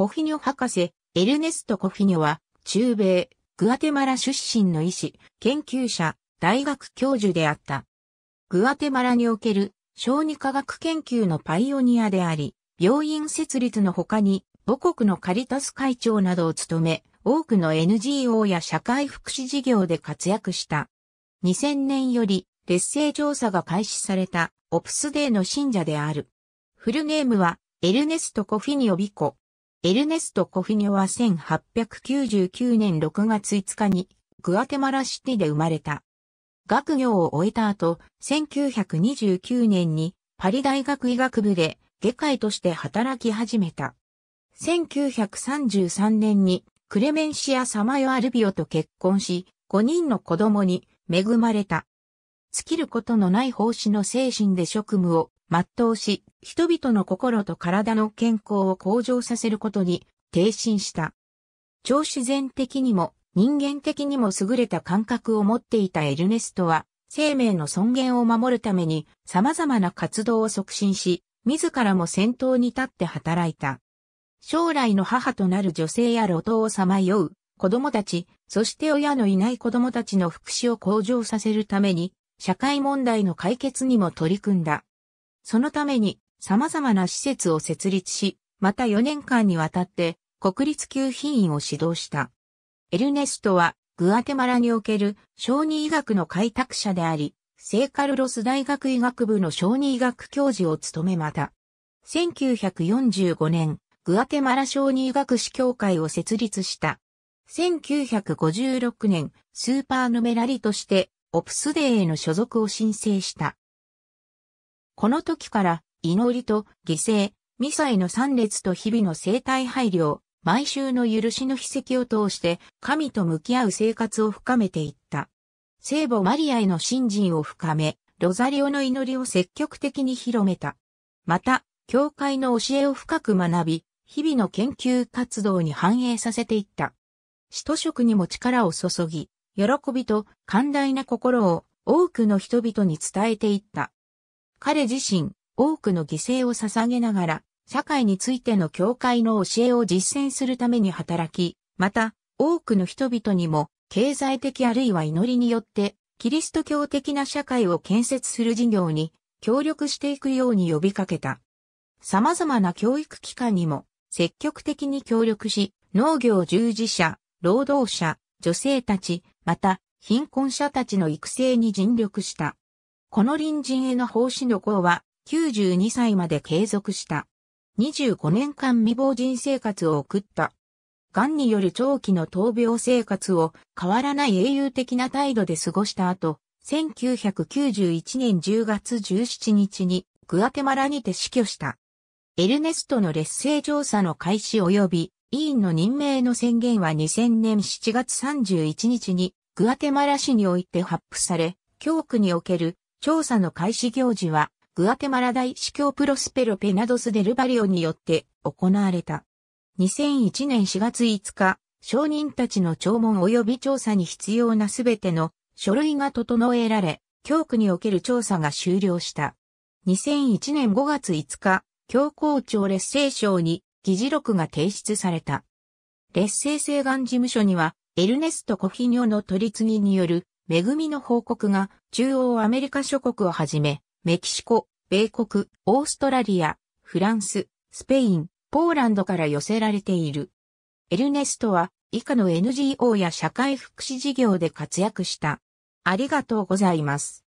コフィニョ博士、エルネスト・コフィニョは、中米、グアテマラ出身の医師、研究者、大学教授であった。グアテマラにおける小児科学研究のパイオニアであり、病院設立の他に母国のカリタス会長などを務め、多くの NGO や社会福祉事業で活躍した。2000年より劣勢調査が開始されたオプスデーの信者である。フルネームはエルネスト・コフィニョ・ビコ、エルネスト・コフィニョは1899年6月5日にグアテマラシティで生まれた。学業を終えた後、1929年にパリ大学医学部で外科医として働き始めた。1933年にクレメンシア・サマヨ・アルビオと結婚し、5人の子供に恵まれた。尽きることのない奉仕の精神で職務を全うし、人々の心と体の健康を向上させることに、挺身した。超自然的にも人間的にも優れた感覚を持っていたエルネストは、生命の尊厳を守るために様々な活動を促進し、自らも先頭に立って働いた。将来の母となる女性や路頭をさまよう子供たち、そして親のいない子供たちの福祉を向上させるために、社会問題の解決にも取り組んだ。そのために様々な施設を設立し、また4年間にわたって国立級品位を指導した。エルネストはグアテマラにおける小児医学の開拓者であり、聖カルロス大学医学部の小児医学教授を務めまた。1945年、グアテマラ小児医学士協会を設立した。1956年、スーパーヌメラリとして、オプスデーへの所属を申請した。この時から祈りと犠牲、ミサの三列と日々の生態配慮、毎週の許しの秘跡を通して神と向き合う生活を深めていった。聖母マリアへの信心を深め、ロザリオの祈りを積極的に広めた。また、教会の教えを深く学び、日々の研究活動に反映させていった。使徒職にも力を注ぎ、喜びと寛大な心を多くの人々に伝えていった。彼自身、多くの犠牲を捧げながら、社会についての教会の教えを実践するために働き、また、多くの人々にも、経済的あるいは祈りによって、キリスト教的な社会を建設する事業に協力していくように呼びかけた。様々な教育機関にも積極的に協力し、農業従事者、労働者、女性たち、また貧困者たちの育成に尽力した。この隣人への奉仕の功は92歳まで継続した。25年間未亡人生活を送った。癌による長期の闘病生活を変わらない英雄的な態度で過ごした後、1991年10月17日にグアテマラにて死去した。エルネストの劣勢調査の開始及び委員の任命の宣言は2000年7月31日にグアテマラ市において発布され、教区における調査の開始行事は、グアテマラ大司教プロスペロ・ペナドス・デルバリオによって行われた。2001年4月5日、証人たちの聴聞及び調査に必要なすべての書類が整えられ、教区における調査が終了した。2001年5月5日、教皇庁劣勢省に議事録が提出された。劣勢聖願事務所には、エルネスト・コフィニョの取り次ぎによる恵みの報告が中央アメリカ諸国をはじめ、メキシコ、米国、オーストラリア、フランス、スペイン、ポーランドから寄せられている。エルネストは以下の NGO や社会福祉事業で活躍した。ありがとうございます。